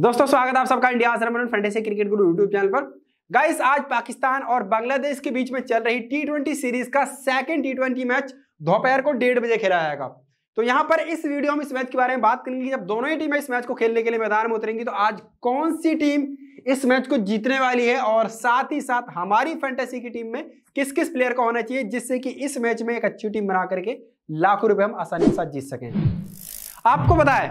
दोस्तों स्वागत आप सबका India fantasy cricket Guru YouTube channel पर गाइस आज पाकिस्तान और बांग्लादेश के बीच में चल रही टी ट्वेंटी सीरीज का सेकंड टी ट्वेंटी मैच दोपहर को डेढ़ बजे खेला जाएगा तो यहां पर इस वीडियो हम इस मैच के बारे में बात करेंगे जब दोनों ही टीमें इस मैच को खेलने के लिए मैदान में उतरेंगी तो आज कौन सी टीम इस मैच को जीतने वाली है और साथ ही साथ हमारी फैंटेसी की टीम में किस किस प्लेयर का होना चाहिए जिससे कि इस मैच में एक अच्छी टीम बना करके लाखों रुपए हम आसानी के साथ जीत सकें आपको बताए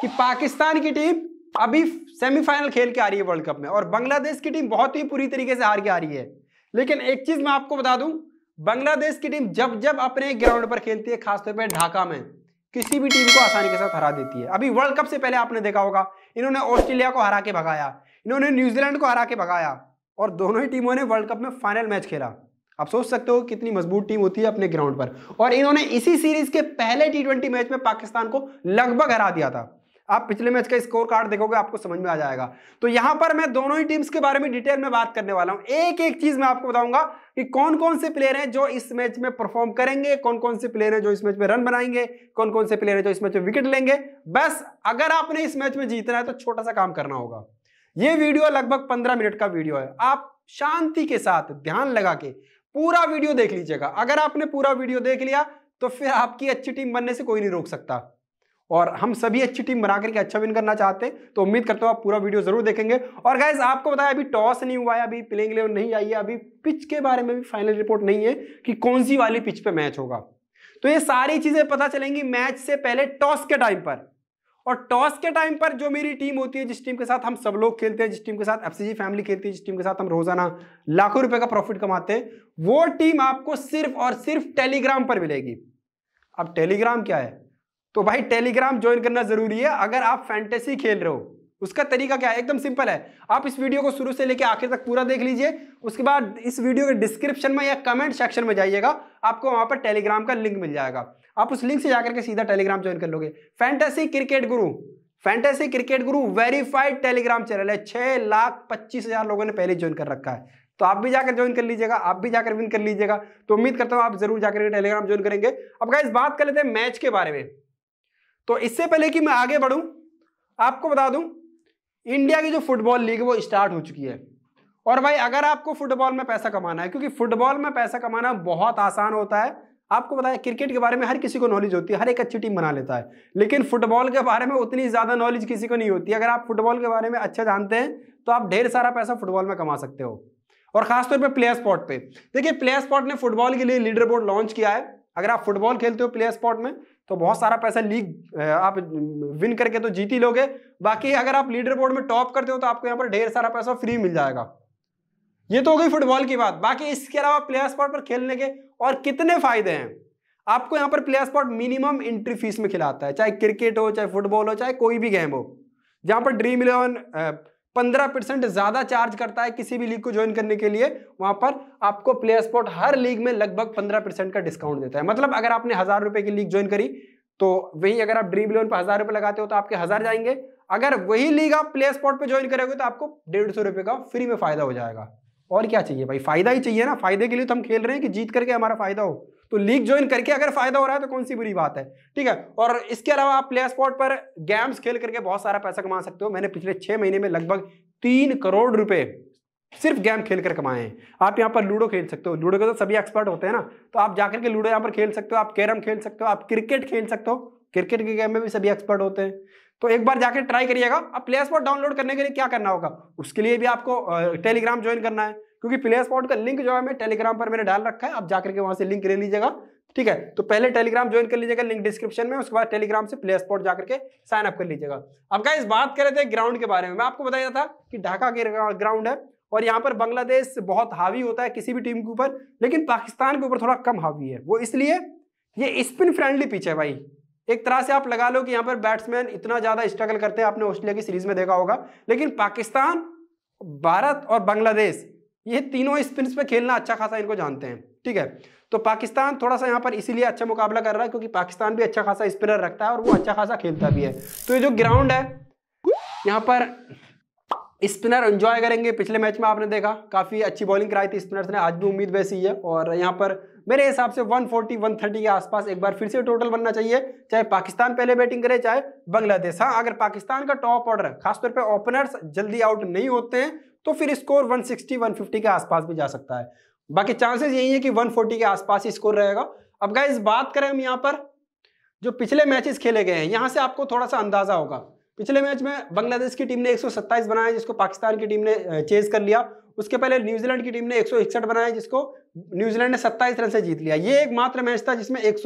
कि पाकिस्तान की टीम अभी सेमीफाइनल खेल के आ रही है वर्ल्ड कप में और बांग्लादेश की टीम बहुत ही पूरी तरीके से हार के आ रही है लेकिन एक चीज मैं आपको बता दूं बांग्लादेश की टीम जब जब अपने ग्राउंड पर खेलती है खासतौर पर ढाका में किसी भी टीम को आसानी के साथ हरा देती है अभी वर्ल्ड कप से पहले आपने देखा होगा इन्होंने ऑस्ट्रेलिया को हरा के भगाया इन्होंने न्यूजीलैंड को हरा के भगाया और दोनों ही टीमों ने वर्ल्ड कप में फाइनल मैच खेला आप सोच सकते हो कितनी मजबूत टीम होती है अपने ग्राउंड पर और इन्होंने इसी सीरीज के पहले टी मैच में पाकिस्तान को लगभग हरा दिया था आप पिछले मैच का स्कोर कार्ड देखोगे आपको समझ में आ जाएगा तो यहां पर मैं दोनों ही टीम्स के बारे में डिटेल में बात करने वाला हूं एक एक चीज मैं आपको बताऊंगा कि कौन कौन से प्लेयर हैं जो इस मैच में परफॉर्म करेंगे कौन कौन से प्लेयर हैं जो इस मैच में रन बनाएंगे कौन कौन से प्लेयर हैं जो इस मैच में विकेट लेंगे बस अगर आपने इस मैच में जीतना है तो छोटा सा काम करना होगा ये वीडियो लगभग पंद्रह मिनट का वीडियो है आप शांति के साथ ध्यान लगा के पूरा वीडियो देख लीजिएगा अगर आपने पूरा वीडियो देख लिया तो फिर आपकी अच्छी टीम बनने से कोई नहीं रोक सकता और हम सभी अच्छी टीम बना करके अच्छा विन करना चाहते हैं तो उम्मीद करता हूँ आप पूरा वीडियो जरूर देखेंगे और गैस आपको बताया अभी टॉस नहीं हुआ है अभी प्लेइंग इलेवन नहीं आई है अभी पिच के बारे में भी फाइनल रिपोर्ट नहीं है कि कौन सी वाली पिच पे मैच होगा तो ये सारी चीजें पता चलेंगी मैच से पहले टॉस के टाइम पर और टॉस के टाइम पर जो मेरी टीम होती है जिस टीम के साथ हम सब लोग खेलते हैं जिस टीम के साथ एफसीजी फैमिली खेलती है जिस टीम के साथ हम रोजाना लाखों रुपए का प्रॉफिट कमाते हैं वो टीम आपको सिर्फ और सिर्फ टेलीग्राम पर मिलेगी अब टेलीग्राम क्या है तो भाई टेलीग्राम ज्वाइन करना जरूरी है अगर आप फैंटेसी खेल रहे हो उसका तरीका क्या है एकदम सिंपल है आप इस वीडियो को शुरू से लेकर आखिर तक पूरा देख लीजिए उसके बाद इस वीडियो के डिस्क्रिप्शन में या कमेंट सेक्शन में जाइएगा आपको वहां पर टेलीग्राम का लिंक मिल जाएगा आप उस लिंक से जाकर के सीधा टेलीग्राम ज्वाइन कर लोगे fantasy cricket Guru fantasy cricket Guru verified Telegram channel है छह लाख पच्चीस हजार लोगों ने पहले ज्वाइन कर रखा है तो आप भी जाकर ज्वाइन कर लीजिएगा आप भी जाकर विन कर लीजिएगा तो उम्मीद करता हूँ आप जरूर जाकर टेलीग्राम ज्वाइन करेंगे अब क्या बात कर लेते हैं मैच के बारे में तो इससे पहले कि मैं आगे बढ़ूं आपको बता दूं इंडिया की जो फुटबॉल लीग वो स्टार्ट हो चुकी है और भाई अगर आपको फुटबॉल में पैसा कमाना है क्योंकि फुटबॉल में पैसा कमाना बहुत आसान होता है आपको बताया क्रिकेट के बारे में हर किसी को नॉलेज होती है हर एक अच्छी टीम बना लेता है लेकिन फुटबॉल के बारे में उतनी ज़्यादा नॉलेज किसी को नहीं होती अगर आप फुटबॉल के बारे में अच्छा जानते हैं तो आप ढेर सारा पैसा फुटबॉल में कमा सकते हो और खासतौर पर प्लेयर स्पॉट पे देखिए प्लेयर स्पॉट ने फुटबॉल के लिए लीडर बोर्ड लॉन्च किया है अगर आप फुटबॉल खेलते हो प्लेयर स्पॉट में तो बहुत सारा पैसा लीग आप विन करके तो जीत ही लोगे बाकी अगर आप लीडर बोर्ड में टॉप करते हो तो आपको यहाँ पर ढेर सारा पैसा फ्री मिल जाएगा ये तो हो गई फुटबॉल की बात बाकी इसके अलावा प्लेयर स्पॉट पर खेलने के और कितने फायदे हैं आपको यहाँ पर player spot minimum entry fees में खिलाता है चाहे क्रिकेट हो चाहे फुटबॉल हो चाहे कोई भी गेम हो जहाँ पर ड्रीम इलेवन पंद्रह परसेंट ज़्यादा चार्ज करता है किसी भी लीग को ज्वाइन करने के लिए वहां पर आपको प्लेयर स्पॉट हर लीग में लगभग पंद्रह परसेंट का डिस्काउंट देता है मतलब अगर आपने हज़ार रुपए की लीग ज्वाइन करी तो वही अगर आप ड्रीम इलेवन पर हज़ार रुपए लगाते हो तो आपके हज़ार जाएंगे अगर वही लीग आप प्ले स्पॉट पर ज्वाइन करोगे तो आपको डेढ़ सौ का फ्री में फ़ायदा हो जाएगा और क्या चाहिए भाई फ़ायदा ही चाहिए ना फ़ायदे के लिए तो हम खेल रहे हैं कि जीत करके हमारा फ़ायदा हो तो लीग ज्वाइन करके अगर फायदा हो रहा है तो कौन सी बुरी बात है ठीक है और इसके अलावा आप प्ले स्पॉट पर गेम्स खेल करके बहुत सारा पैसा कमा सकते हो मैंने पिछले छह महीने में लगभग तीन करोड़ रुपए सिर्फ गेम खेल कर कमाए हैं आप यहाँ पर लूडो खेल सकते हो लूडो के तो सभी एक्सपर्ट होते हैं ना तो आप जाकर के लूडो यहाँ पर खेल सकते हो आप कैरम खेल सकते हो आप क्रिकेट खेल सकते हो क्रिकेट के गेम में भी सभी एक्सपर्ट होते हैं तो एक बार जाकर ट्राई करिएगा अब प्ले स्पॉट डाउनलोड करने के लिए क्या करना होगा उसके लिए भी आपको टेलीग्राम ज्वाइन करना है क्योंकि प्ले स्पॉट का लिंक जो है मैं टेलीग्राम पर मैंने डाल रखा है आप जाकर के वहां से लिंक ले लीजिएगा ठीक है तो पहले टेलीग्राम ज्वाइन कर लीजिएगा लिंक डिस्क्रिप्शन में उसके बाद टेलीग्राम से प्ले स्पॉट जाकर के साइन अप कर लीजिएगा अब क्या इस बात कर रहे थे ग्राउंड के बारे में मैं आपको बताया था कि ढाका के ग्राउंड है और यहाँ पर बांग्लादेश बहुत हावी होता है किसी भी टीम के ऊपर लेकिन पाकिस्तान के ऊपर थोड़ा कम हावी है वो इसलिए ये स्पिन फ्रेंडली पिच है भाई एक तरह से आप लगा लो कि यहाँ पर बैट्समैन इतना ज़्यादा स्ट्रगल करते हैं आपने ऑस्ट्रेलिया की सीरीज में देखा होगा लेकिन पाकिस्तान भारत और बांग्लादेश ये तीनों स्पिन पे खेलना अच्छा खासा इनको जानते हैं ठीक है तो पाकिस्तान थोड़ा सा यहाँ पर इसीलिए अच्छा मुकाबला कर रहा है क्योंकि पाकिस्तान भी अच्छा खासा स्पिनर रखता है और वो अच्छा खासा खेलता भी है तो ये जो ग्राउंड है यहाँ पर स्पिनर एंजॉय करेंगे पिछले मैच में आपने देखा काफ़ी अच्छी बॉलिंग कराई थी स्पिनर्स ने आज भी उम्मीद वैसी है और यहाँ पर मेरे हिसाब से 140 130 के आसपास एक बार फिर से टोटल बनना चाहिए चाहे पाकिस्तान पहले बैटिंग करे चाहे बांग्लादेश हाँ अगर पाकिस्तान का टॉप ऑर्डर खासतौर पर ओपनर्स जल्दी आउट नहीं होते हैं तो फिर स्कोर वन सिक्सटी के आसपास भी जा सकता है बाकी चांसेस यही है कि वन के आसपास ही स्कोर रहेगा अब गाइज बात करें हम यहाँ पर जो पिछले मैचेस खेले गए हैं यहाँ से आपको थोड़ा सा अंदाजा होगा पिछले मैच में बांग्लादेश की टीम ने एक बनाया जिसको पाकिस्तान की टीम ने चेज कर लिया उसके पहले न्यूजीलैंड की टीम ने एक बनाया जिसको न्यूजीलैंड ने 27 रन से जीत लिया ये एक मात्र मैच था जिसमें एक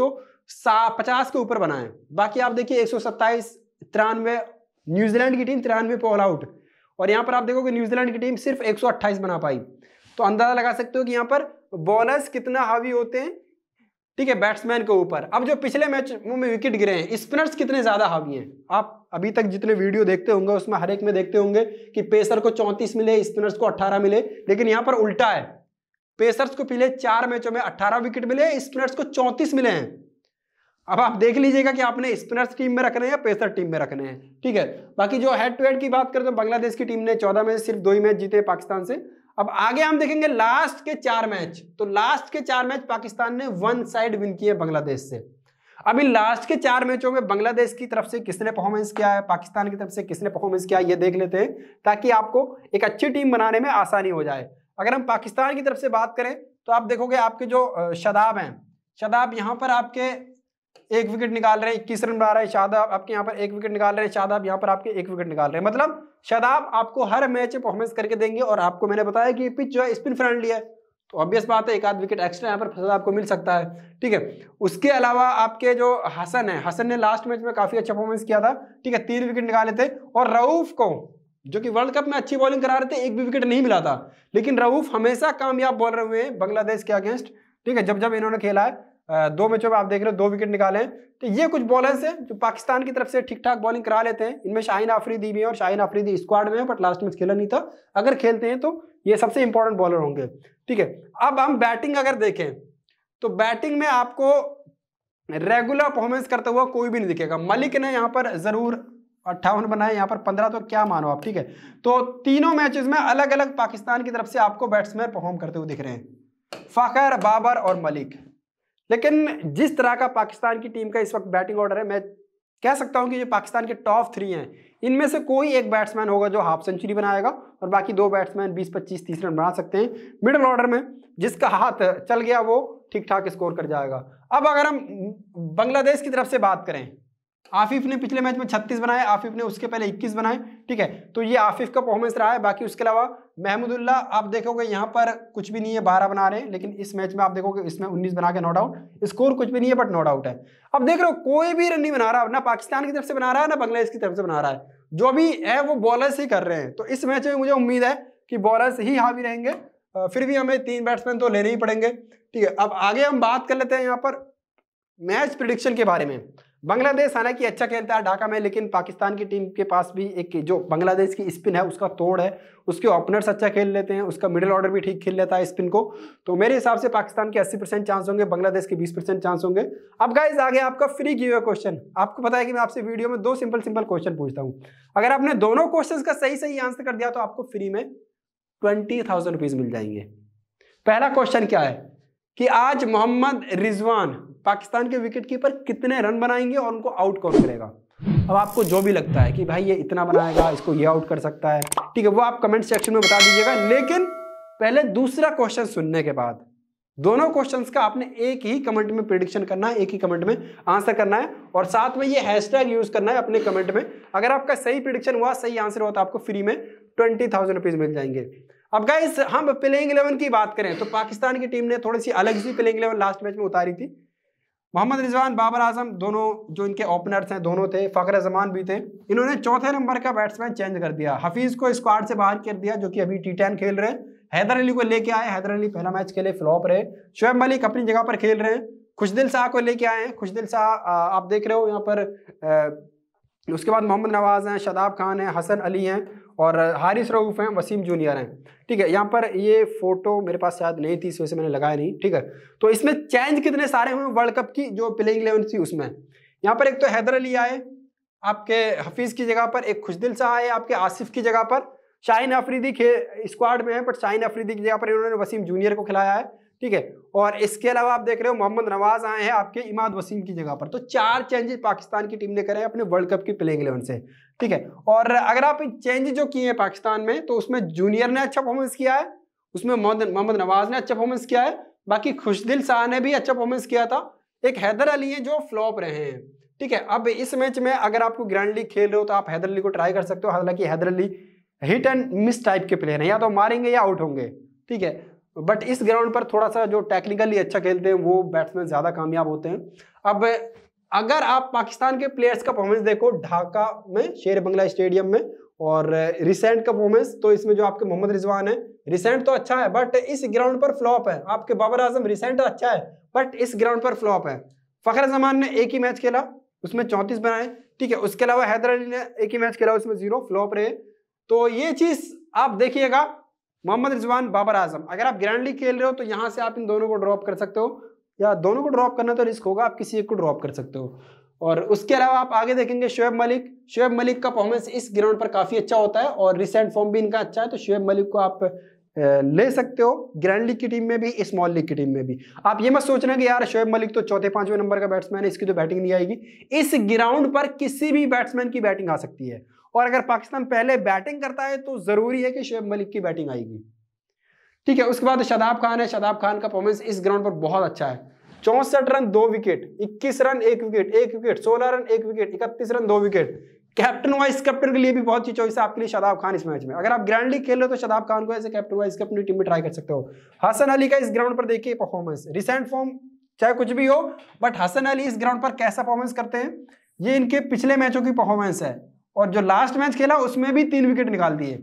पचास के ऊपर बनाए बाकी आप देखिए एक सौ न्यूजीलैंड की टीम तिरानवे पे ऑल आउट और यहाँ पर आप देखोगे न्यूजीलैंड की टीम सिर्फ एक बना पाई तो अंदाजा लगा सकते हो कि यहाँ पर बॉलर्स कितना हावी होते हैं ठीक है बैट्समैन के ऊपर अब जो पिछले मैच में विकेट गिरे हैं स्पिनर्स कितने ज्यादा हावी हैं आप अभी तक जितने वीडियो देखते होंगे उसमें हर एक में देखते होंगे कि पेसर को चौंतीस मिले स्पिनर्स को अट्ठारह मिले लेकिन यहां पर उल्टा है पेसर्स को पिछले चार मैचों में अट्ठारह विकेट मिले स्पिनर्स को चौंतीस मिले हैं अब आप देख लीजिएगा कि आपने स्पिनर्स टीम में रखने हैं या पेसर टीम में रखने हैं ठीक है बाकी जो हेड टू हेड की बात करें तो बांग्लादेश की टीम ने चौदह मैच सिर्फ दो ही मैच जीते पाकिस्तान से अब आगे हम देखेंगे लास्ट के चार मैच तो लास्ट के चार मैच पाकिस्तान ने वन साइड विन किए बांग्लादेश से अभी लास्ट के चार मैचों में बांग्लादेश की तरफ से किसने परफॉर्मेंस किया है पाकिस्तान की तरफ से किसने परफॉर्मेंस किया है ये देख लेते हैं ताकि आपको एक अच्छी टीम बनाने में आसानी हो जाए अगर हम पाकिस्तान की तरफ से बात करें तो आप देखोगे आपके जो शदाब हैं शदाब यहाँ पर आपके एक विकेट निकाल रहे हैं इक्कीस रन बना रहे हैं शादाब आपके यहाँ पर एक विकेट निकाल रहे हैं शादाब यहाँ पर आपके एक विकेट निकाल रहे हैं मतलब शादाब आपको हर मैच परफॉर्मेंस करके देंगे और आपको मैंने बताया कि पिच जो है स्पिन फ्रेंडली है तो ऑब्वियस बात है एक आध विकेट एक्स्ट्रा यहाँ पर फसल आपको मिल सकता है ठीक है उसके अलावा आपके जो हसन है हसन ने लास्ट मैच में काफ़ी अच्छा परफॉर्मेंस किया था ठीक है तीन विकेट निकाले थे और रऊफ को जो कि वर्ल्ड कप में अच्छी बॉलिंग करा रहे थे एक भी विकेट नहीं मिला था लेकिन रऊफ हमेशा कामयाब बॉलर हुए हैं बांग्लादेश के अगेंस्ट ठीक है जब जब इन्होंने खेला है दो मैचों में आप देख रहे हो दो विकेट निकाले तो ये कुछ बॉलर्स हैं जो पाकिस्तान की तरफ से ठीक ठाक बॉलिंग करा लेते हैं इनमें शाहिन आफरीदी भी है और शाहिन आफरीदी स्क्वाड में है बट लास्ट मैच खेला नहीं था अगर खेलते हैं तो ये सबसे इंपॉर्टेंट बॉलर होंगे ठीक है अब हम बैटिंग अगर देखें तो बैटिंग में आपको रेगुलर परफॉर्मेंस करता हुआ कोई भी नहीं दिखेगा मलिक ने यहाँ पर ज़रूर अट्ठावन बनाए यहाँ पर पंद्रह तो क्या मानो आप ठीक है तो तीनों मैचेस में अलग अलग पाकिस्तान की तरफ से आपको बैट्समैन परफॉर्म करते हुए दिख रहे हैं फ़खर बाबर और मलिक लेकिन जिस तरह का पाकिस्तान की टीम का इस वक्त बैटिंग ऑर्डर है मैं कह सकता हूं कि जो पाकिस्तान के टॉप थ्री हैं इनमें से कोई एक बैट्समैन होगा जो हाफ सेंचुरी बनाएगा और बाकी दो बैट्समैन 20-25 तीस रन बना सकते हैं मिडिल ऑर्डर में जिसका हाथ चल गया वो ठीक ठाक स्कोर कर जाएगा अब अगर हम बांग्लादेश की तरफ से बात करें आफिफ ने पिछले मैच में 36 बनाए आफिफ ने उसके पहले 21 बनाए ठीक है तो ये आफिफ का परफॉर्मेंस रहा है बाकी उसके अलावा महमूदुल्ला आप देखोगे यहाँ पर कुछ भी नहीं है बारह बना रहे हैं लेकिन इस मैच में आप देखोगे इसमें उन्नीस बना के नॉट आउट स्कोर कुछ भी नहीं है बट नॉट आउट है अब देख रहे हो कोई भी रन नहीं बना रहा ना पाकिस्तान की तरफ से बना रहा है ना बांग्लादेश की तरफ से बना रहा है जो भी है वो बॉलर्स ही कर रहे हैं तो इस मैच में मुझे उम्मीद है कि बॉलर्स ही हावी रहेंगे फिर भी हमें तीन बैट्समैन तो लेने ही पड़ेंगे ठीक है अब आगे हम बात कर लेते हैं यहाँ पर मैच प्रिडिक्शन के बारे में बांग्लादेश हालांकि अच्छा खेलता है ढाका में लेकिन पाकिस्तान की टीम के पास भी एक जो बांग्लादेश की स्पिन है उसका तोड़ है उसके ओपनर्स अच्छा खेल लेते हैं उसका मिडिल ऑर्डर भी ठीक खेल लेता है स्पिन को तो मेरे हिसाब से पाकिस्तान के 80 परसेंट चांस होंगे बांग्लादेश के 20 परसेंट चांस होंगे अब गाइज आ गया आपका फ्री हुआ क्वेश्चन आपको पता है कि मैं आपसे वीडियो में दो सिंपल सिंपल क्वेश्चन पूछता हूँ अगर आपने दोनों क्वेश्चन का सही सही आंसर कर दिया तो आपको फ्री में ट्वेंटी थाउजेंड मिल जाएंगे पहला क्वेश्चन क्या है कि आज मोहम्मद रिजवान पाकिस्तान के विकेट कीपर कितने रन बनाएंगे और उनको आउट कौन करेगा अब आपको जो भी लगता है कि भाई ये इतना बनाएगा इसको ये आउट कर सकता है ठीक है वो आप कमेंट सेक्शन में बता दीजिएगा लेकिन पहले दूसरा क्वेश्चन सुनने के बाद दोनों क्वेश्चंस का आपने एक ही कमेंट में प्रिडिक्शन करना है एक ही कमेंट में आंसर करना है और साथ में ये हैशटैग यूज करना है अपने कमेंट में अगर आपका सही प्रिडिक्शन हुआ सही आंसर हुआ तो आपको फ्री में ट्वेंटी थाउजेंड रुपीज मिल जाएंगे अब गाइस हम प्लेइंग इलेवन की बात करें तो पाकिस्तान की टीम ने थोड़ी सी अलग सी प्लेइंग इलेवन लास्ट मैच में उतारी थी मोहम्मद रिजवान बाबर आजम दोनों जो इनके ओपनर्स हैं दोनों थे फ़ख्र जमान भी थे इन्होंने चौथे नंबर का बैट्समैन चेंज कर दिया हफीज़ को स्क्वाड से बाहर कर दिया जो कि अभी टी टेन खेल रहे हैं हैदर अली को लेके आए हैदर अली पहला मैच खेले फ्लॉप रहे शुएब मलिक अपनी जगह पर खेल रहे हैं खुशदिल शाह को लेके आए हैं खुशदिल शाह आप देख रहे हो यहाँ पर उसके बाद मोहम्मद नवाज़ हैं शदाब खान हैं हसन अली हैं और हारिस रऊफ़ हैं वसीम जूनियर हैं ठीक है यहाँ पर ये फ़ोटो मेरे पास शायद नहीं थी इस वजह से मैंने लगाया नहीं ठीक है तो इसमें चेंज कितने सारे हुए वर्ल्ड कप की जो प्लेइंग इलेवन थी उसमें यहाँ पर एक तो हैदर अली आए आपके हफीज़ की जगह पर एक खुशदिल शाह आए आपके आसिफ की जगह पर शाहिन अफरीदी के स्क्वाड में है बट शाहिन अफरीदी की जगह पर इन्होंने वसीम जूनियर को खिलाया है ठीक है और इसके अलावा आप देख रहे हो मोहम्मद नवाज आए हैं आपके इमाद वसीम की जगह पर तो चार चेंजेस पाकिस्तान की टीम ने करे हैं अपने वर्ल्ड कप की प्लेइंग इलेवन से ठीक है और अगर आप चेंज जो किए हैं पाकिस्तान में तो उसमें जूनियर ने अच्छा परफॉर्मेंस किया है उसमें मोहम्मद नवाज ने अच्छा परफॉर्मेंस किया है बाकी खुशदिल शाह ने भी अच्छा परफॉर्मेंस किया था एक हैदर अली है जो फ्लॉप रहे हैं ठीक है अब इस मैच में अगर आपको ग्रैंड लीग खेल रहे हो तो आप हैदर अली को ट्राई कर सकते हो हालांकि Haider Ali hit and miss type के प्लेयर हैं या तो मारेंगे या आउट होंगे ठीक है बट इस ग्राउंड पर थोड़ा सा जो टेक्निकली अच्छा खेलते हैं वो बैट्समैन ज़्यादा कामयाब होते हैं अब अगर आप पाकिस्तान के प्लेयर्स का परफॉर्मेंस देखो ढाका में शेर बंगला स्टेडियम में और रिसेंट का परफॉर्मेंस तो इसमें जो आपके मोहम्मद रिजवान है रिसेंट तो अच्छा है बट इस ग्राउंड पर फ्लॉप है आपके बाबर आजम रिसेंट अच्छा है बट इस ग्राउंड पर फ्लॉप है फ़खर जमान ने एक ही मैच खेला उसमें चौंतीस बनाए ठीक है उसके अलावा हैदर अली ने एक ही मैच खेला उसमें जीरो फ्लॉप रहे तो ये चीज़ आप देखिएगा मोहम्मद रिजवान बाबर आजम अगर आप ग्रैंड लीग खेल रहे हो तो यहाँ से आप इन दोनों को ड्रॉप कर सकते हो या दोनों को ड्रॉप करना तो रिस्क होगा आप किसी एक को ड्रॉप कर सकते हो और उसके अलावा आप आगे देखेंगे शुएब मलिक शुएब मलिक का परफॉर्मेंस इस ग्राउंड पर काफ़ी अच्छा होता है और रिसेंट फॉर्म भी इनका अच्छा है तो शुएब मलिक को आप ले सकते हो ग्रैंड लीग की टीम में भी स्मॉल लीग की टीम में भी आप ये मत सोचना कि यार शुएब मलिक तो चौथे पांचवें नंबर का बैट्समैन है इसकी तो बैटिंग नहीं आएगी इस ग्राउंड पर किसी भी बैट्समैन की बैटिंग आ सकती है और अगर पाकिस्तान पहले बैटिंग करता है तो ज़रूरी है कि शुएब मलिक की बैटिंग आएगी ठीक है उसके बाद शदाब खान है शदाब खान का परफॉर्मेंस इस ग्राउंड पर बहुत अच्छा है चौसठ रन दो विकेट इक्कीस रन एक विकेट एक विकेट सोलह रन एक विकेट इकतीस रन दो विकेट कैप्टन वाइस कैप्टन के लिए भी बहुत चीज है आपके लिए शदाब खान इस मैच में अगर आप ग्रैंड लीग खेल रहे हो तो शदाब खान को ऐसे कैप्टन वाइस कैप्टन टीम में ट्राई कर सकते हो हसन अली का इस ग्राउंड पर देखिए परफॉर्मेंस रिसेंट फॉर्म चाहे कुछ भी हो बट हसन अली इस ग्राउंड पर कैसा परफॉर्मेंस करते हैं ये इनके पिछले मैचों की परफॉर्मेंस है और जो लास्ट मैच खेला उसमें भी तीन विकेट निकाल दिए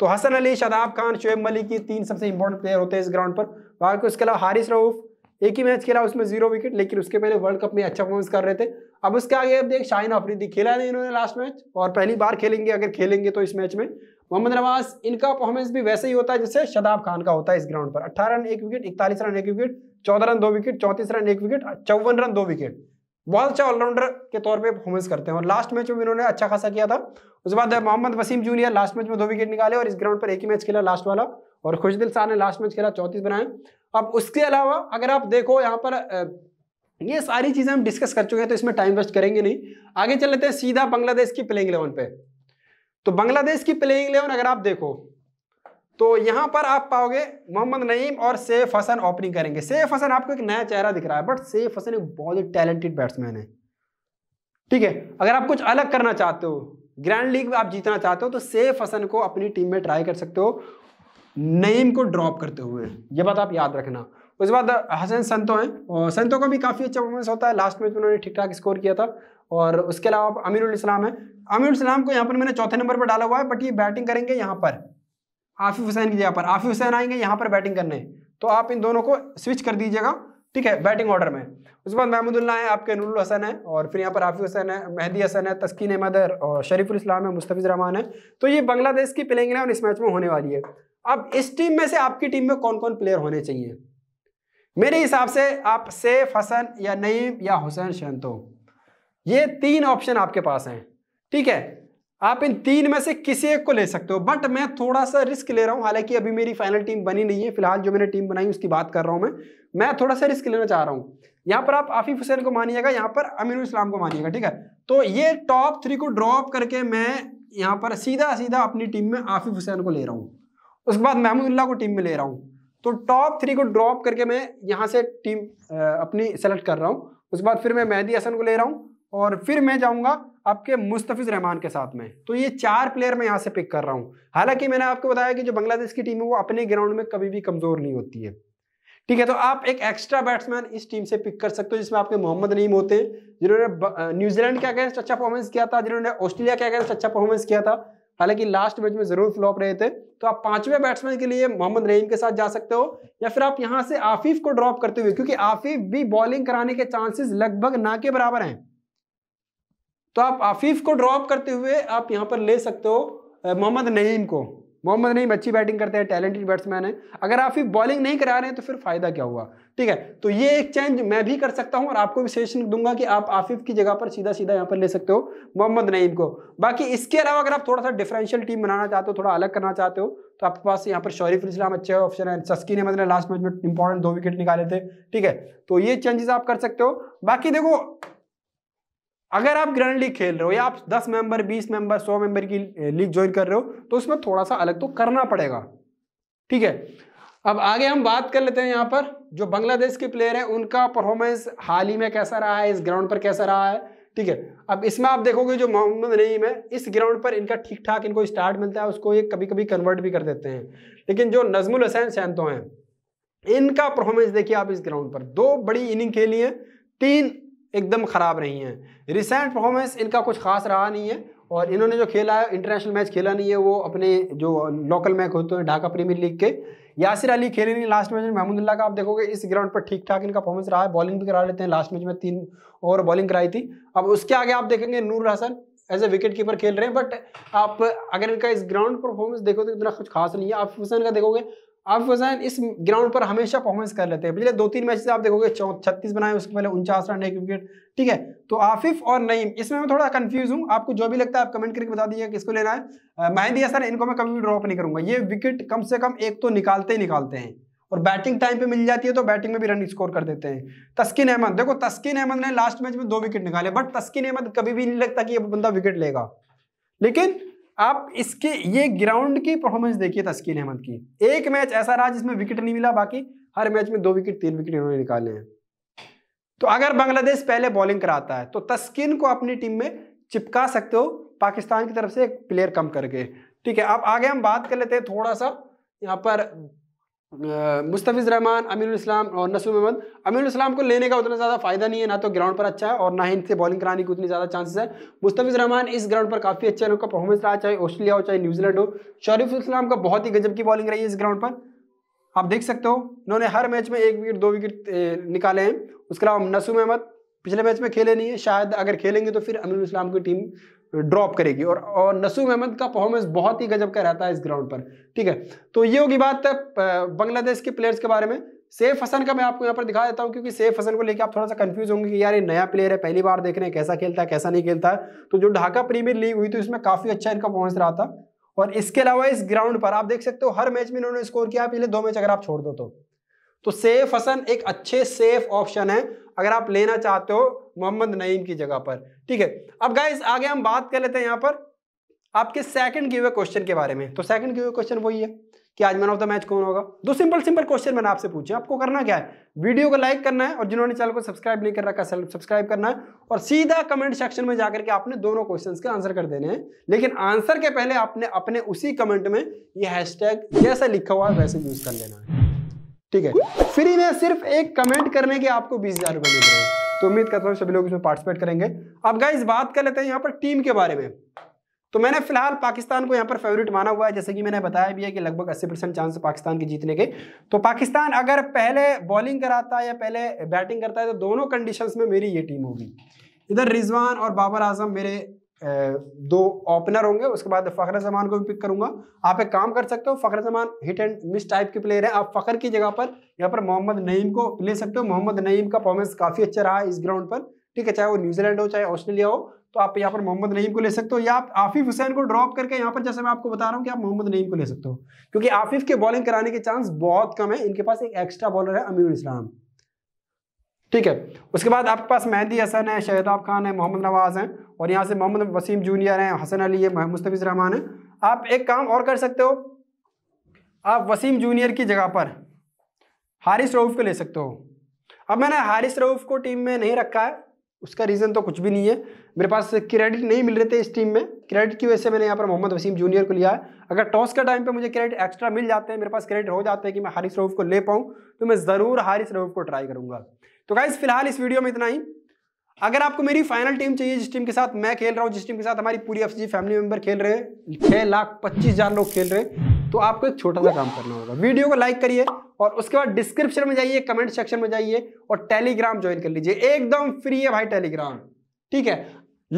तो हसन अली शादाब खान शुएब मलिक की तीन सबसे इंपॉर्टेंट प्लेयर होते हैं इस ग्राउंड पर बाकी उसके अलावा हारिस रऊफ एक ही मैच खेला उसमें जीरो विकेट लेकिन उसके पहले वर्ल्ड कप में अच्छा परफॉर्मेंस कर रहे थे अब उसके आगे अब देख शाहिन अफरीदी खेला नहीं इन्होंने लास्ट मैच और पहली बार खेलेंगे अगर खेलेंगे तो इस मैच में मोहम्मद नवाज इनका परफॉर्मेंस भी वैसे ही होता है जैसे शदाब खान का होता है इस ग्राउंड पर अट्ठारह रन एक विकेट इकतालीस रन एक विकेट चौदह रन दो विकेट चौंतीस रन एक विकेट चौवन रन दो विकेट बहुत अच्छा ऑलराउंडर के तौर पे परफॉर्मेंस करते हैं और लास्ट मैच में इन्होंने अच्छा खासा किया था उसके बाद Mohammad Wasim junior last match में दो विकेट निकाले और इस ग्राउंड पर एक ही मैच खेला लास्ट वाला और खुशदिल शाह ने लास्ट मैच खेला चौंतीस बनाए अब उसके अलावा अगर आप देखो यहाँ पर ये सारी चीज़ें हम डिस्कस कर चुके हैं तो इसमें टाइम वेस्ट करेंगे नहीं आगे चल लेते हैं सीधा बांग्लादेश की प्लेइंग इलेवन पे तो बांग्लादेश की प्लेइंग इलेवन अगर आप देखो तो यहां पर आप पाओगे मोहम्मद नईम और सेफ हसन ओपनिंग करेंगे सेफ हसन आपको एक नया चेहरा दिख रहा है बट सेफ हसन एक बहुत ही टैलेंटेड बैट्समैन है ठीक है अगर आप कुछ अलग करना चाहते हो ग्रैंड लीग में आप जीतना चाहते हो तो सेफ हसन को अपनी टीम में ट्राई कर सकते हो नईम को ड्रॉप करते हुए ये बात आप याद रखना उसके बाद हसन संतो हैं और संतो का भी काफ़ी अच्छा परफॉर्मेंस होता है लास्ट मैच में उन्होंने ठीक ठाक स्कोर किया था और उसके अलावा अमीरुल इस्लाम है अमीरुल इस्लाम को यहाँ पर मैंने चौथे नंबर पर डाला हुआ है बट ये बैटिंग करेंगे यहाँ पर आफिफ हुसैन की जगह पर आफिफ हुसैन आएंगे यहाँ पर बैटिंग करने तो आप इन दोनों को स्विच कर दीजिएगा ठीक है बैटिंग ऑर्डर में उसके बाद महमूदुल्ला है आपके नूरुल हसन है और फिर यहाँ पर आफिफ हुसैन है मेहदी हसन है तस्कीन अहमद है और शरीफुल इस्लाम है मुस्तफ़ रहमान है तो ये बांग्लादेश की प्लेइंग है और इस मैच में होने वाली है अब इस टीम में से आपकी टीम में कौन कौन प्लेयर होने चाहिए मेरे हिसाब से आप सैफ हसन या नईम या हुसैन शहतो ये तीन ऑप्शन आपके पास हैं ठीक है आप इन तीन में से किसी एक को ले सकते हो बट मैं थोड़ा सा रिस्क ले रहा हूँ हालांकि अभी मेरी फाइनल टीम बनी नहीं है फिलहाल जो मैंने टीम बनाई उसकी बात कर रहा हूँ मैं मैं थोड़ा सा रिस्क लेना चाह रहा हूँ यहाँ पर आप आफिफ हुसैन को मानिएगा यहाँ पर अमीन इस्लाम को मानिएगा ठीक है तो ये टॉप थ्री को ड्रॉप करके मैं यहाँ पर सीधा सीधा अपनी टीम में आफिफ हुसैन को ले रहा हूँ उसके बाद महमूदुल्ला को टीम में ले रहा हूँ तो टॉप थ्री को ड्रॉप करके मैं यहाँ से टीम अपनी सेलेक्ट कर रहा हूँ उसके बाद फिर मैं मेहदी हसन को ले रहा हूँ और फिर मैं जाऊँगा आपके मुस्तफिज रहमान के साथ में तो ये चार प्लेयर मैं यहाँ से पिक कर रहा हूँ हालांकि मैंने आपको बताया कि जो बांग्लादेश की टीम है वो अपने ग्राउंड में कभी भी कमज़ोर नहीं होती है ठीक है तो आप एक एक्स्ट्रा बैट्समैन इस टीम से पिक कर सकते हो जिसमें आपके मोहम्मद नीम होते हैं जिन्होंने न्यूजीलैंड के अगेंस्ट अच्छा परफॉर्मेंस किया था जिन्होंने ऑस्ट्रेलिया के अगेंस्ट अच्छा परफॉर्मेंस किया था हालांकि लास्ट मैच में जरूर फ्लॉप रहे थे तो आप पांचवें बैट्समैन के लिए मोहम्मद रहीम के साथ जा सकते हो या फिर आप यहां से आफिफ को ड्रॉप करते हुए क्योंकि आफिफ भी बॉलिंग कराने के चांसेस लगभग ना के बराबर हैं तो आप आफीफ को ड्रॉप करते हुए आप यहाँ पर ले सकते हो मोहम्मद नईम को मोहम्मद नईम अच्छी बैटिंग करते हैं टैलेंटेड बैट्समैन है अगर आप ही बॉलिंग नहीं करा रहे हैं तो फिर फायदा क्या हुआ ठीक है तो ये एक चेंज मैं भी कर सकता हूँ और आपको भी सजेशन दूंगा कि आप आफिफ की जगह पर सीधा सीधा यहाँ पर ले सकते हो मोहम्मद नईम को बाकी इसके अलावा अगर आप थोड़ा सा डिफरेंशियल टीम बनाना चाहते हो थोड़ा अलग करना चाहते हो तो आपके पास यहाँ पर शौरीफ इस्लाम अच्छे ऑप्शन है सस्किन ने मतलब लास्ट मैच में इंपॉर्टेंट दो विकेट निकाले थे ठीक है तो ये चेंजेस आप कर सकते हो बाकी देखो अगर आप ग्रैंड लीग खेल रहे हो या आप 10 मेंबर 20 मेंबर 100 मेंबर की लीग ज्वाइन कर रहे हो तो उसमें थोड़ा सा अलग तो करना पड़ेगा ठीक है अब आगे हम बात कर लेते हैं यहाँ पर जो बांग्लादेश के प्लेयर हैं उनका परफॉर्मेंस हाल ही में कैसा रहा है इस ग्राउंड पर कैसा रहा है ठीक है अब इसमें आप देखोगे जो मोहम्मद नईम है इस ग्राउंड पर इनका ठीक ठाक इनको स्टार्ट मिलता है उसको ये कभी कभी कन्वर्ट भी कर देते हैं लेकिन जो नजमुल हसैन सैंतो हैं इनका परफॉर्मेंस देखिए आप इस ग्राउंड पर दो बड़ी इनिंग खेली है तीन एकदम ख़राब रही है रिसेंट परफॉर्मेंस इनका कुछ खास रहा नहीं है और इन्होंने जो खेला है इंटरनेशनल मैच खेला नहीं है वो अपने जो लोकल मैच होते हैं ढाका प्रीमियर लीग के यासिर अली खेले नहीं लास्ट मैच में महमूदुल्ला का आप देखोगे इस ग्राउंड पर ठीक ठाक इनका परफॉर्मेंस रहा है बॉलिंग भी करा लेते हैं लास्ट मैच में तीन ओवर बॉलिंग कराई थी अब उसके आगे आप देखेंगे Noor Hasan as a wicket keeper खेल रहे हैं बट आप अगर इनका इस ग्राउंड परफॉर्मेंस देखोगे तो इतना कुछ खास नहीं है आप हुसैन का देखोगे आफिफ हुसैन इस ग्राउंड पर हमेशा परफॉर्मेंस कर लेते हैं पिछले दो तीन मैचेस आप देखोगे छत्तीस बनाए उसके पहले उनचास रन एक विकेट ठीक है तो आफिफ और नईम इसमें मैं थोड़ा कंफ्यूज हूँ आपको जो भी लगता है आप कमेंट करके बता दीजिए किसको लेना है मेहंदी हसन इनको मैं कभी ड्रॉप नहीं करूंगा ये विकेट कम से कम एक तो निकालते ही निकालते हैं और बैटिंग टाइम पे मिल जाती है तो बैटिंग में भी रन स्कोर कर देते हैं तस्किन अहमद देखो तस्किन अहमद ने लास्ट मैच में दो विकेट निकाले बट तस्किन अहमद कभी भी नहीं लगता कि ये बंदा विकेट लेगा लेकिन आप इसके ये ग्राउंड की परफॉर्मेंस देखिए तस्किन अहमद की एक मैच ऐसा रहा जिसमें विकेट नहीं मिला बाकी हर मैच में दो विकेट तीन विकेट इन्होंने निकाले हैं तो अगर बांग्लादेश पहले बॉलिंग कराता है तो तस्किन को अपनी टीम में चिपका सकते हो पाकिस्तान की तरफ से एक प्लेयर कम करके ठीक है अब आगे हम बात कर लेते हैं थोड़ा सा यहाँ पर मुस्तफ़ रहमान अमीर इस्लाम और नसूम अहमद अमीर इस्लाम को लेने का उतना ज़्यादा फ़ायदा नहीं है ना तो ग्राउंड पर अच्छा है और ना ही इनसे बॉलिंग कराने की उतनी ज़्यादा चांसेस है मुस्तफ़ रहमान इस ग्राउंड पर काफ़ी है उनका परफॉर्मेंस रहा चाहे ऑस्ट्रेलिया हो चाहे न्यूजीलैंड हो शरीफ इस्लाम का बहुत ही गजब की बॉलिंग रही है इस ग्राउंड पर आप देख सकते हो इन्होंने हर मैच में एक विकेट दो विकेट निकाले हैं उसके अलावा नसूम अहमद पिछले मैच में खेले नहीं है शायद अगर खेलेंगे तो फिर अमीर इस्लाम की टीम ड्रॉप करेगी और, और नसूम अहमद का परफॉर्मेंस बहुत ही गजब का रहता है इस ग्राउंड पर ठीक है तो ये होगी बात बांग्लादेश के प्लेयर्स के बारे में सेफ हसन का मैं आपको यहाँ पर दिखा देता हूँ क्योंकि सेफ हसन को लेकर आप थोड़ा सा कंफ्यूज होंगे कि यार ये नया प्लेयर है पहली बार देख रहे हैं कैसा खेलता है कैसा नहीं खेलता है तो जो ढाका प्रीमियर लीग हुई तो इसमें काफ़ी अच्छा इनका परफॉर्मेंस रहा था और इसके अलावा इस ग्राउंड पर आप देख सकते हो हर मैच में इन्होंने स्कोर किया पिछले दो मैच अगर आप छोड़ दो तो तो सेफ हसन एक अच्छे सेफ ऑप्शन है अगर आप लेना चाहते हो मोहम्मद नईम की जगह पर ठीक है अब गाइज आगे हम बात कर लेते हैं यहाँ पर आपके सेकंड गिवे क्वेश्चन के बारे में तो सेकंड गिवे क्वेश्चन वही है कि आज मैन ऑफ द मैच कौन होगा दो सिंपल सिंपल क्वेश्चन मैंने आपसे पूछे आपको करना क्या है वीडियो को लाइक करना है और जिन्होंने चैनल को सब्सक्राइब नहीं कर रखा सब्सक्राइब करना है और सीधा कमेंट सेक्शन में जाकर के आपने दोनों क्वेश्चन के आंसर कर देने हैं लेकिन आंसर के पहले आपने अपने उसी कमेंट में ये हैशटैग जैसा लिखा हुआ है वैसे यूज कर लेना है ठीक है फ्री में सिर्फ एक कमेंट करने के आपको बीस हजार रुपये मिल रहे हैं तो उम्मीद करता हूँ सभी लोग इसमें पार्टिसिपेट करेंगे अब गए बात कर लेते हैं यहाँ पर टीम के बारे में तो मैंने फिलहाल पाकिस्तान को यहाँ पर फेवरेट माना हुआ है जैसे कि मैंने बताया भी है कि लगभग 80 परसेंट चांस है पाकिस्तान के जीतने के तो पाकिस्तान अगर पहले बॉलिंग कराता है या पहले बैटिंग करता है तो दोनों कंडीशंस में मेरी ये टीम होगी इधर रिजवान और बाबर आजम मेरे दो ओपनर होंगे उसके बाद फ़खर जमान को भी पिक करूंगा आप एक काम कर सकते हो Fakhar Zaman hit and miss type के प्लेयर है आप फ़खर की जगह पर यहाँ पर मोहम्मद नईम को ले सकते हो मोहम्मद नईम का परफॉर्मेंस काफ़ी अच्छा रहा इस ग्राउंड पर ठीक है चाहे वो न्यूजीलैंड हो चाहे ऑस्ट्रेलिया हो तो आप यहाँ पर मोहम्मद नईम को ले सकते हो या आप आफिफ हुसैन को ड्रॉप करके यहाँ पर जैसे मैं आपको बता रहा हूँ कि आप मोहम्मद नईम को ले सकते हो क्योंकि आफिफ के बॉलिंग कराने के चांस बहुत कम है इनके पास एक एक्स्ट्रा बॉलर है अमीर इस्लाम ठीक है उसके बाद आपके पास मेहदी हसन है शहताब खान है मोहम्मद नवाज है और यहाँ से मोहम्मद वसीम जूनियर हैं हसन अली है मुस्तफ़ रहमान है आप एक काम और कर सकते हो आप वसीम जूनियर की जगह पर हारिस रऊफ़ को ले सकते हो अब मैंने हारिस रऊफ़ को टीम में नहीं रखा है उसका रीज़न तो कुछ भी नहीं है मेरे पास क्रेडिट नहीं मिल रहे थे इस टीम में क्रेडिट की वजह से मैंने यहाँ पर मोहम्मद वसीम जूनियर को लिया है अगर टॉस के टाइम पे मुझे क्रेडिट एक्स्ट्रा मिल जाते हैं मेरे पास क्रेडिट हो जाते हैं कि मैं हारिस रऊफ़ को ले पाऊँ तो मैं ज़रूर हारिस रऊफ़ को ट्राई करूँगा तो गाइज़ फिलहाल इस वीडियो में इतना ही अगर आपको मेरी फाइनल टीम चाहिए जिस टीम के साथ मैं खेल रहा हूँ जिस टीम के साथ हमारी पूरी एफ फैमिली मेंबर खेल रहे हैं छह लाख पच्चीस हज़ार लोग खेल रहे हैं तो आपको एक छोटा सा काम करना होगा वीडियो को लाइक करिए और उसके बाद डिस्क्रिप्शन में जाइए कमेंट सेक्शन में जाइए और टेलीग्राम ज्वाइन कर लीजिए एकदम फ्री है भाई टेलीग्राम ठीक है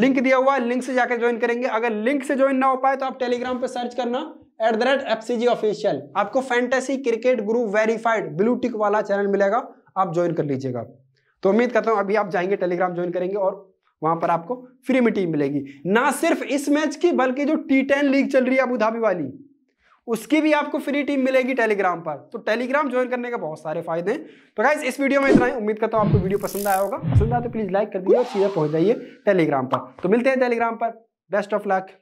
लिंक दिया हुआ है लिंक से जाकर ज्वाइन करेंगे अगर लिंक से ज्वाइन ना हो पाए तो आप टेलीग्राम पर सर्च करना at the rate F C G official आपको fantasy cricket group verified blue tick वाला चैनल मिलेगा आप ज्वाइन कर लीजिएगा तो उम्मीद करता हूं अभी आप जाएंगे टेलीग्राम ज्वाइन करेंगे और वहां पर आपको फ्री में टीम मिलेगी ना सिर्फ इस मैच की बल्कि जो टी टेन लीग चल रही है अबूधाबी वाली उसकी भी आपको फ्री टीम मिलेगी टेलीग्राम पर तो टेलीग्राम ज्वाइन करने के बहुत सारे फायदे हैं तो गाइज इस वीडियो में इतना ही उम्मीद करता हूँ आपको वीडियो पसंद आया होगा पसंद आया तो प्लीज लाइक कर दीजिए और सीधा पहुंच जाइए टेलीग्राम पर तो मिलते हैं टेलीग्राम पर बेस्ट ऑफ लक